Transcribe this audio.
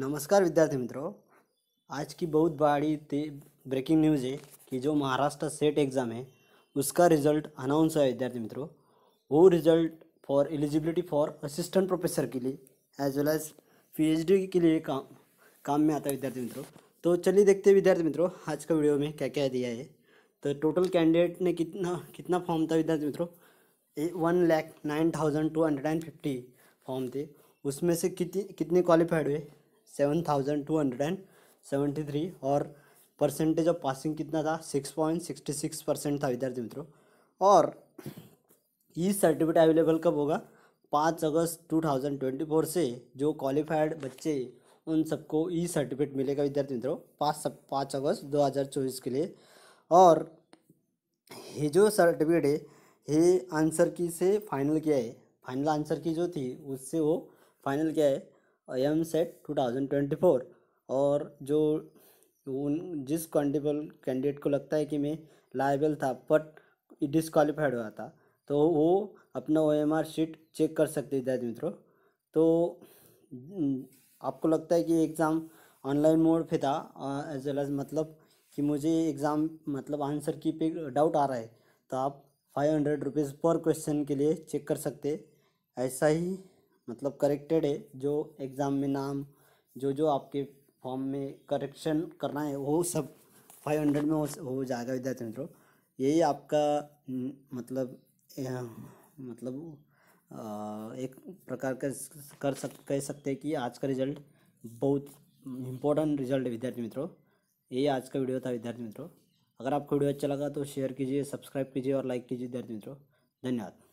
नमस्कार विद्यार्थी मित्रों आज की बहुत बड़ी ब्रेकिंग न्यूज़ है कि जो महाराष्ट्र सेट एग्ज़ाम है उसका रिजल्ट अनाउंस हुआ है विद्यार्थी मित्रों वो result for eligibility for assistant professor के लिए एज वेल एज पीएचडी के लिए काम काम में आता है विद्यार्थी मित्रों तो चलिए देखते हैं विद्यार्थी मित्रों आज का वीडियो में क्या क्या दिया है तो टोटल कैंडिडेट ने कितना कितना फॉर्म था विद्यार्थी मित्रों one lakh nine thousand two hundred and fifty form थे उसमें से कितनी कितने क्वालिफाइड हुए seven thousand two hundred and seventy three और परसेंटेज ऑफ पासिंग कितना था six point sixty six percent था विद्यार्थी मित्रों और ये सर्टिफिकेट अवेलेबल कब होगा पाँच अगस्त टू थाउजेंड ट्वेंटी फोर से जो क्वालिफाइड बच्चे उन सबको ई सर्टिफिकेट मिलेगा विद्यार्थी मित्रों पाँच सब पाँच अगस्त दो हज़ार चौबीस के लिए और ये जो सर्टिफिकेट है ये आंसर की से फाइनल किया है फाइनल आंसर की जो थी उससे वो फाइनल किया है एम सेट 2024 और जो उन जिस क्वान्टिबल कैंडिडेट को लगता है कि मैं लाइबल था बट डिसक्वालीफाइड हुआ था तो वो अपना O M R sheet check कर सकते विद्यार्थी मित्रों तो आपको लगता है कि एग्ज़ाम ऑनलाइन मोड पे था एज वेल एज मतलब कि मुझे एग्ज़ाम मतलब आंसर की पे डाउट आ रहा है तो आप फाइव हंड्रेड रुपीज़ पर क्वेश्चन के लिए चेक कर सकते ऐसा ही मतलब करेक्टेड है जो एग्ज़ाम में नाम जो जो आपके फॉर्म में करेक्शन करना है वो सब फाइव हंड्रेड में हो जाएगा विद्यार्थी मित्रों यही आपका मतलब मतलब एक प्रकार का कर सक कह सकते हैं कि आज का रिजल्ट बहुत इम्पोर्टेंट रिजल्ट है विद्यार्थी मित्रों यही आज का वीडियो था विद्यार्थी मित्रों अगर आपको वीडियो अच्छा लगा तो शेयर कीजिए सब्सक्राइब कीजिए और लाइक कीजिए विद्यार्थी मित्रों धन्यवाद